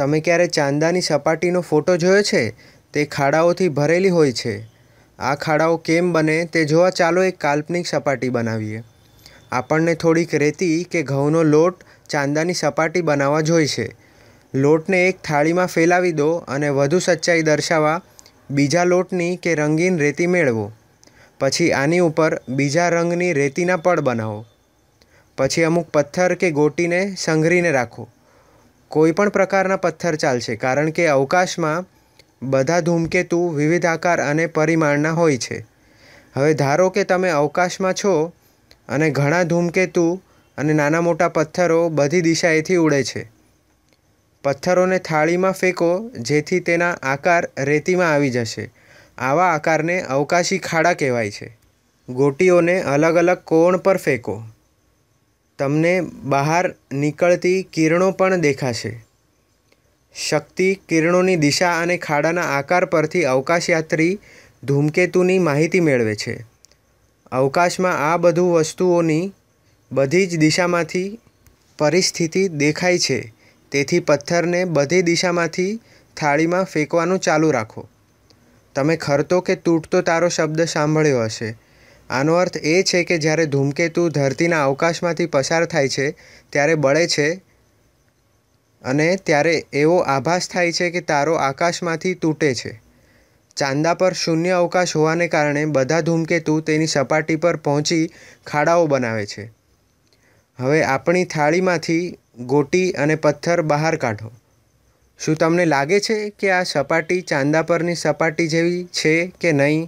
તમે ક્યારે ચાંદાની સપાટીનો ફોટો જોયો છે તે ખાડાઓથી ભરેલી હોય છે આ ખાડાઓ કેમ બને તે જોવા ચાલો એક કાલ્પનિક સપાટી બનાવીએ આપણને થોડીક રેતી કે ઘઉંનો લોટ ચાંદાની સપાટી બનાવવા છે લોટને એક થાળીમાં ફેલાવી દો અને વધુ સચ્ચાઈ દર્શાવવા બીજા લોટની કે રંગીન રેતી મેળવો પછી આની ઉપર બીજા રંગની રેતીના પડ બનાવો પછી અમુક પથ્થર કે ગોટીને સંઘરીને રાખો કોઈપણ પ્રકારના પથ્થર ચાલશે કારણ કે અવકાશમાં બધા ધૂમકેતુ વિવિધ આકાર અને પરિમાણના હોય છે હવે ધારો કે તમે અવકાશમાં છો અને ઘણા ધૂમકેતુ અને નાના મોટા પથ્થરો બધી દિશાએથી ઉડે છે પથ્થરોને થાળીમાં ફેંકો જેથી તેના આકાર રેતીમાં આવી જશે આવા આકારને અવકાશી ખાડા કહેવાય છે ગોટીઓને અલગ અલગ કોણ પર ફેંકો તમને બહાર નીકળતી કિરણો પણ દેખાશે શક્તિ કિરણોની દિશા અને ખાડાના આકાર પરથી અવકાશયાત્રી ધૂમકેતુની માહિતી મેળવે છે અવકાશમાં આ બધું વસ્તુઓની બધી જ દિશામાંથી પરિસ્થિતિ દેખાય છે તેથી પથ્થરને બધી દિશામાંથી થાળીમાં ફેંકવાનું ચાલુ રાખો તમે ખરતો કે તૂટતો તારો શબ્દ સાંભળ્યો હશે આનો અર્થ એ છે કે જ્યારે ધૂમકેતુ ધરતીના અવકાશમાંથી પસાર થાય છે ત્યારે બળે છે અને ત્યારે એવો આભાસ થાય છે કે તારો આકાશમાંથી તૂટે છે ચાંદા પર શૂન્ય અવકાશ હોવાને કારણે બધા ધૂમકેતુ તેની સપાટી પર પહોંચી ખાડાઓ બનાવે છે હવે આપણી થાળીમાંથી ગોટી અને પથ્થર બહાર કાઢો શું તમને લાગે છે કે આ સપાટી ચાંદા પરની સપાટી જેવી છે કે નહીં